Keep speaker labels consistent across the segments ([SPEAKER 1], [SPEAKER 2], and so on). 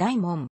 [SPEAKER 1] 大門。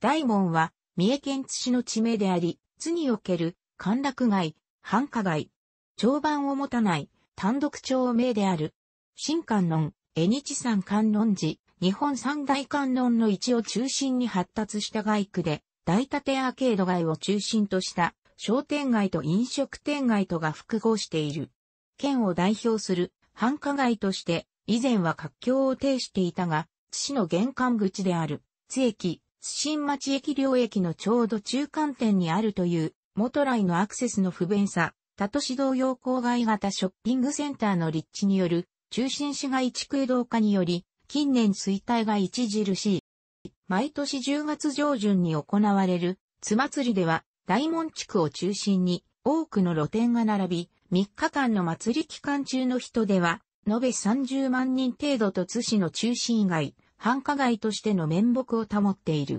[SPEAKER 1] 大門は、三重県津市の地名であり、津における、歓楽街、繁華街、長番を持たない、単独長名である。新観音、江日山観音寺、日本三大観音の位置を中心に発達した街区で、大建アーケード街を中心とした商店街と飲食店街とが複合している。県を代表する繁華街として、以前は活況を呈していたが、津市の玄関口である、津駅、津新町駅両駅のちょうど中間点にあるという、元来のアクセスの不便さ、他都市同様郊外型ショッピングセンターの立地による、中心市街地区移動化により、近年衰退が著しい。毎年10月上旬に行われる、津祭りでは、大門地区を中心に、多くの露店が並び、3日間の祭り期間中の人では、延べ30万人程度と津市の中心街、繁華街としての面目を保っている。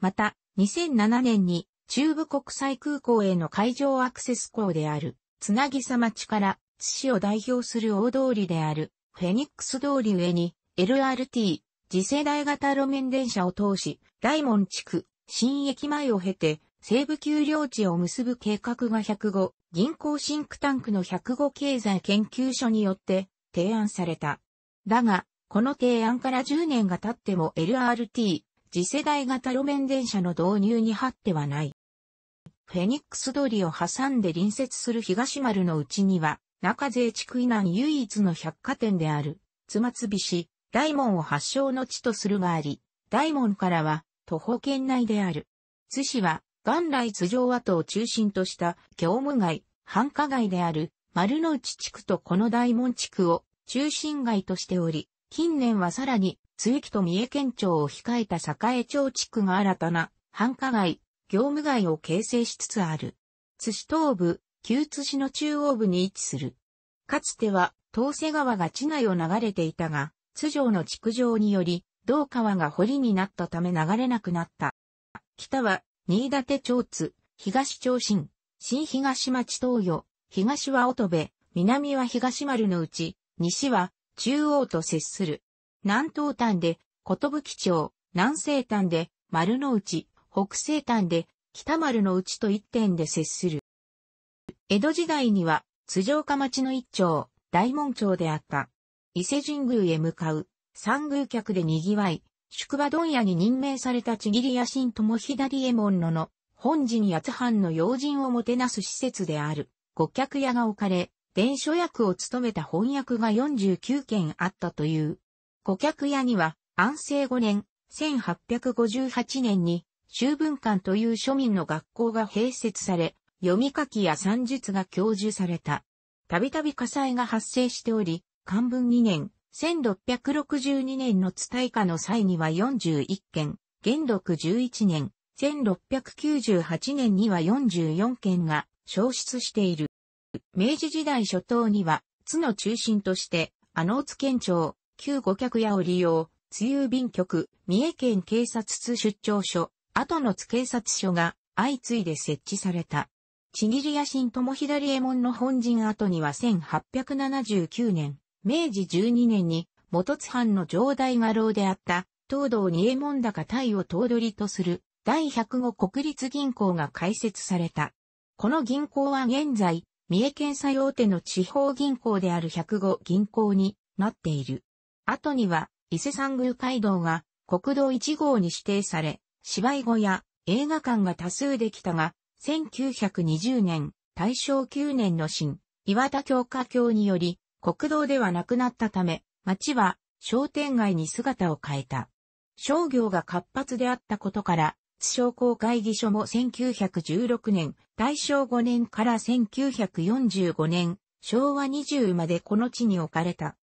[SPEAKER 1] また、2007年に中部国際空港への海上アクセス港である、つなぎさ町から津市を代表する大通りである、フェニックス通り上に LRT、次世代型路面電車を通し、大門地区、新駅前を経て、西部丘陵地を結ぶ計画が105、銀行シンクタンクの105経済研究所によって提案された。だが、この提案から10年が経っても LRT、次世代型路面電車の導入に張ってはない。フェニックス通りを挟んで隣接する東丸のうちには、中税地区以南唯一の百貨店である、つまつびし、大門を発祥の地とするがあり、大門からは、徒歩圏内である。津市は、元来頭上跡を中心とした京務街、繁華街である丸の内地区とこの大門地区を中心街としており、近年はさらに津駅と三重県庁を控えた栄町地区が新たな繁華街、業務街を形成しつつある。津市東部、旧津市の中央部に位置する。かつては、東瀬川が地内を流れていたが、津城の築城により、同川が堀になったため流れなくなった。北は、新館町津、東町新、新東町東予、東は乙部、南は東丸のうち、西は中央と接する。南東端で、ことぶき町、南西端で、丸の内、北西端で、北丸の内と一点で接する。江戸時代には、津岡町の一町、大門町であった。伊勢神宮へ向かう、三宮客で賑わい、宿場問屋に任命されたちぎり野心とも左衛門のの、本陣八藩の要人をもてなす施設である、五客屋が置かれ、伝書役を務めた翻訳が49件あったという。五客屋には、安政5年、1858年に、修文館という庶民の学校が併設され、読み書きや算術が教授された。たびたび火災が発生しており、漢文2年、1662年の津大化の際には41件、元禄11年、1698年には44件が消失している。明治時代初頭には、津の中心として、阿能津県庁、旧五脚屋を利用、津郵便局、三重県警察津出張所、後の津警察署が相次いで設置された。ちぎりや新友左衛門の本陣後には1879年、明治12年に元津藩の城代画廊であった東道二右衛門高対を頭取とする第105国立銀行が開設された。この銀行は現在、三重県最大手の地方銀行である105銀行になっている。後には伊勢山宮街道が国道1号に指定され、芝居小や映画館が多数できたが、1920年、大正9年の新、岩田教科教により、国道ではなくなったため、町は商店街に姿を変えた。商業が活発であったことから、津商工会議所も1916年、大正5年から1945年、昭和20までこの地に置かれた。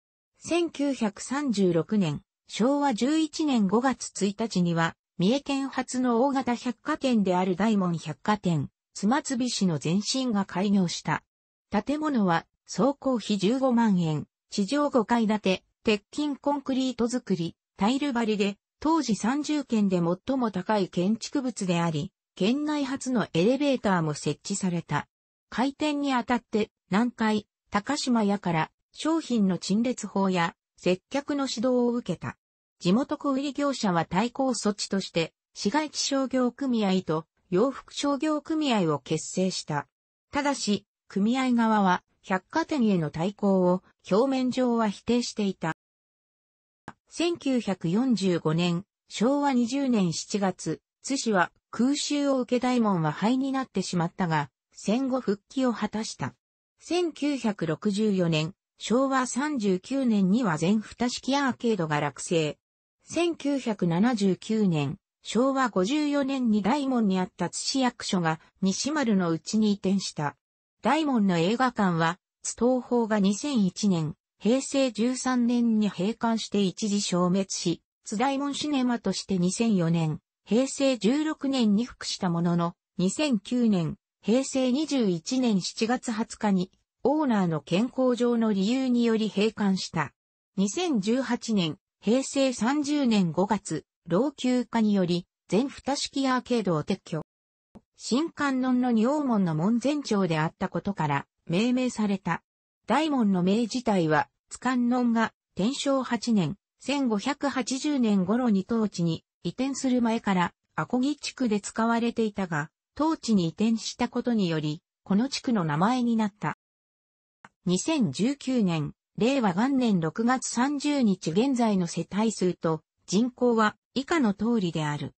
[SPEAKER 1] 1936年、昭和11年5月1日には、三重県初の大型百貨店である大門百貨店、つまつび市の前身が開業した。建物は総工費15万円、地上5階建て、鉄筋コンクリート作り、タイル張りで、当時30件で最も高い建築物であり、県内初のエレベーターも設置された。開店にあたって、南海、高島屋から商品の陳列法や接客の指導を受けた。地元小売業者は対抗措置として、市街地商業組合と洋服商業組合を結成した。ただし、組合側は百貨店への対抗を表面上は否定していた。1945年、昭和20年7月、津市は空襲を受け大門は灰になってしまったが、戦後復帰を果たした。1964年、昭和39年には全蓋式アーケードが落成。1979年、昭和54年に大門にあった津市役所が西丸のうちに移転した。大門の映画館は、津東宝が2001年、平成13年に閉館して一時消滅し、津大門シネマとして2004年、平成16年に復したものの、2009年、平成21年7月20日に、オーナーの健康上の理由により閉館した。2018年、平成30年5月、老朽化により、全蓋式アーケードを撤去。新観音の仁王門の門前町であったことから命名された。大門の名自体は、津観音が天正8年、1580年頃に当地に移転する前からアコギ地区で使われていたが、当地に移転したことにより、この地区の名前になった。2019年、令和元年6月30日現在の世帯数と人口は以下の通りである。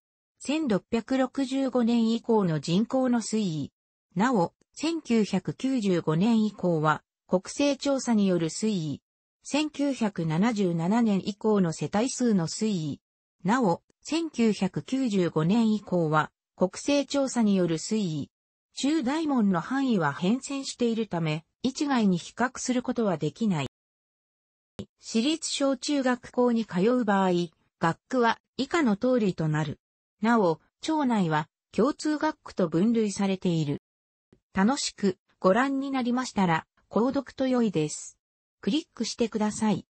[SPEAKER 1] 1665年以降の人口の推移。なお、1995年以降は国勢調査による推移。1977年以降の世帯数の推移。なお、1995年以降は国勢調査による推移。中大門の範囲は変遷しているため、一概に比較することはできない。私立小中学校に通う場合、学区は以下の通りとなる。なお、町内は共通学区と分類されている。楽しくご覧になりましたら、購読と良いです。クリックしてください。